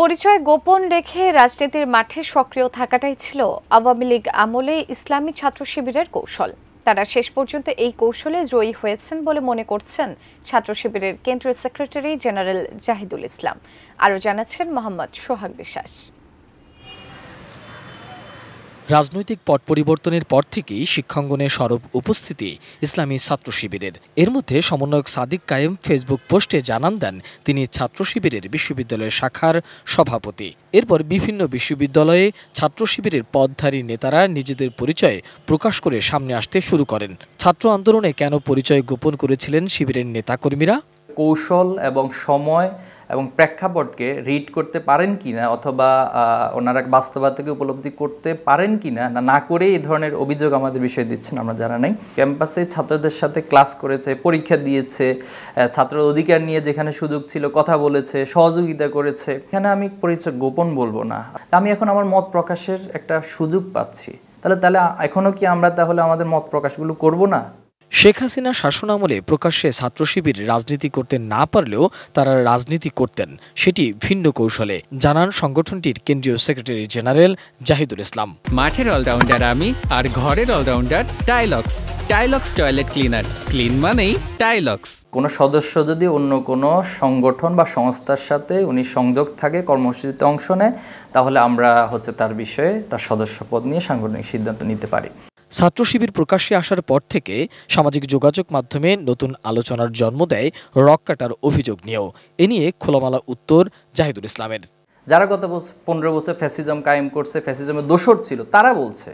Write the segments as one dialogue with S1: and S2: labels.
S1: পরিচয় গোপন রেখে রাজনীতির মাঠে সক্রিয় থাকাটাই ছিল আওয়ামী লীগ আমলে ইসলামী ছাত্র শিবিরের কৌশল তারা শেষ পর্যন্ত এই কৌশলে জয়ী হয়েছেন বলে মনে করছেন ছাত্র শিবিরের কেন্দ্রীয় সেক্রেটারি জেনারেল জাহিদুল ইসলাম আরও জানাচ্ছেন মোহাম্মদ সোহাগ বিশ্বাস রাজনৈতিক পট পরিবর্তনের পর থেকেই শিক্ষাঙ্গনে সরব উপস্থিতি ইসলামী ছাত্র শিবিরের এর মধ্যে সমন্বয়ক সাদিক কায়েম ফেসবুক পোস্টে জানান দেন তিনি ছাত্র শিবিরের বিশ্ববিদ্যালয়ের শাখার সভাপতি এরপর বিভিন্ন বিশ্ববিদ্যালয়ে ছাত্র শিবিরের পদধারী নেতারা নিজেদের পরিচয় প্রকাশ করে সামনে আসতে শুরু করেন ছাত্র আন্দোলনে কেন পরিচয় গোপন করেছিলেন শিবিরের
S2: নেতাকর্মীরা কৌশল এবং সময় এবং প্রেক্ষাপটকে রিড করতে পারেন কি না অথবা ওনারা বাস্তবতাকে উপলব্ধি করতে পারেন কি না না করে এই ধরনের অভিযোগ আমাদের বিষয়ে দিচ্ছেন আমরা জানা নাই ক্যাম্পাসে ছাত্রদের সাথে ক্লাস করেছে পরীক্ষা দিয়েছে ছাত্র অধিকার নিয়ে যেখানে সুযোগ ছিল কথা বলেছে সহযোগিতা করেছে এখানে আমি পরিচয় গোপন বলবো না আমি এখন আমার মত প্রকাশের একটা সুযোগ পাচ্ছি তাহলে তাহলে এখনও কি আমরা তাহলে আমাদের মত প্রকাশগুলো করব না শেখ হাসিনা শাসনামলে প্রকাশ্যে
S1: ছাত্র শিবির রাজনীতি করতে না পারলেও তারা রাজনীতি করতেন সেটি ভিন্ন কৌশলে জানান সংগঠনটির কেন্দ্রীয় সেক্রেটারি জেনারেল জাহিদুল ইসলাম
S2: মাঠের অলরাউন্ডার আমি আর ঘরের allrounder dialogues Tylex toilet cleaner clean মানেই টাইলক্স কোনো সদস্য যদি অন্য কোনো সংগঠন বা সংস্থার সাথে উনি সংযোগ থাকে কর্মসূচিতে অংশ নেয় তাহলে আমরা হচ্ছে তার বিষয়ে তার সদস্যপদ নিয়ে সাংগঠনিক সিদ্ধান্ত নিতে
S1: পারি ছাত্র শিবির প্রকাশ্যে আসার পর থেকে সামাজিক যোগাযোগ মাধ্যমে নতুন আলোচনার
S2: জন্ম দেয় রক কাটার অভিযোগ নিয়েও এ নিয়ে খোলামালা উত্তর জাহিদুল ইসলামের যারা গত পনেরো বছর ফ্যাসিজম কায়েম করছে ফ্যাসিজমের দোষর ছিল তারা বলছে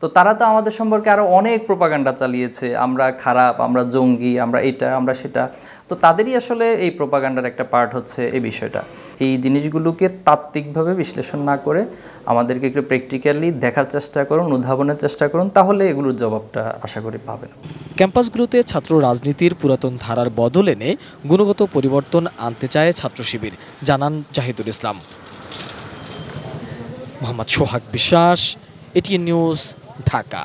S2: তো তারা তো আমাদের সম্পর্কে আরও অনেক প্রোপাগান্ডা চালিয়েছে আমরা খারাপ আমরা জঙ্গি আমরা এটা আমরা সেটা তো তাদেরই আসলে এই প্রোপাগান্ডার একটা পার্ট হচ্ছে এই বিষয়টা এই জিনিসগুলোকে তাত্ত্বিকভাবে বিশ্লেষণ না করে আমাদেরকে একটু প্র্যাকটিক্যালি দেখার চেষ্টা করুন উদ্ভাবনের চেষ্টা করুন তাহলে এগুলোর জবাবটা আশা করি পাবেন ক্যাম্পাসগুলোতে ছাত্র রাজনীতির পুরাতন ধারার
S1: বদল এনে গুণগত পরিবর্তন আনতে চায় ছাত্র শিবির জানান জাহিদুল ইসলাম মোহাম্মদ সোহাগ বিশ্বাস এটিএন নিউজ ঢাকা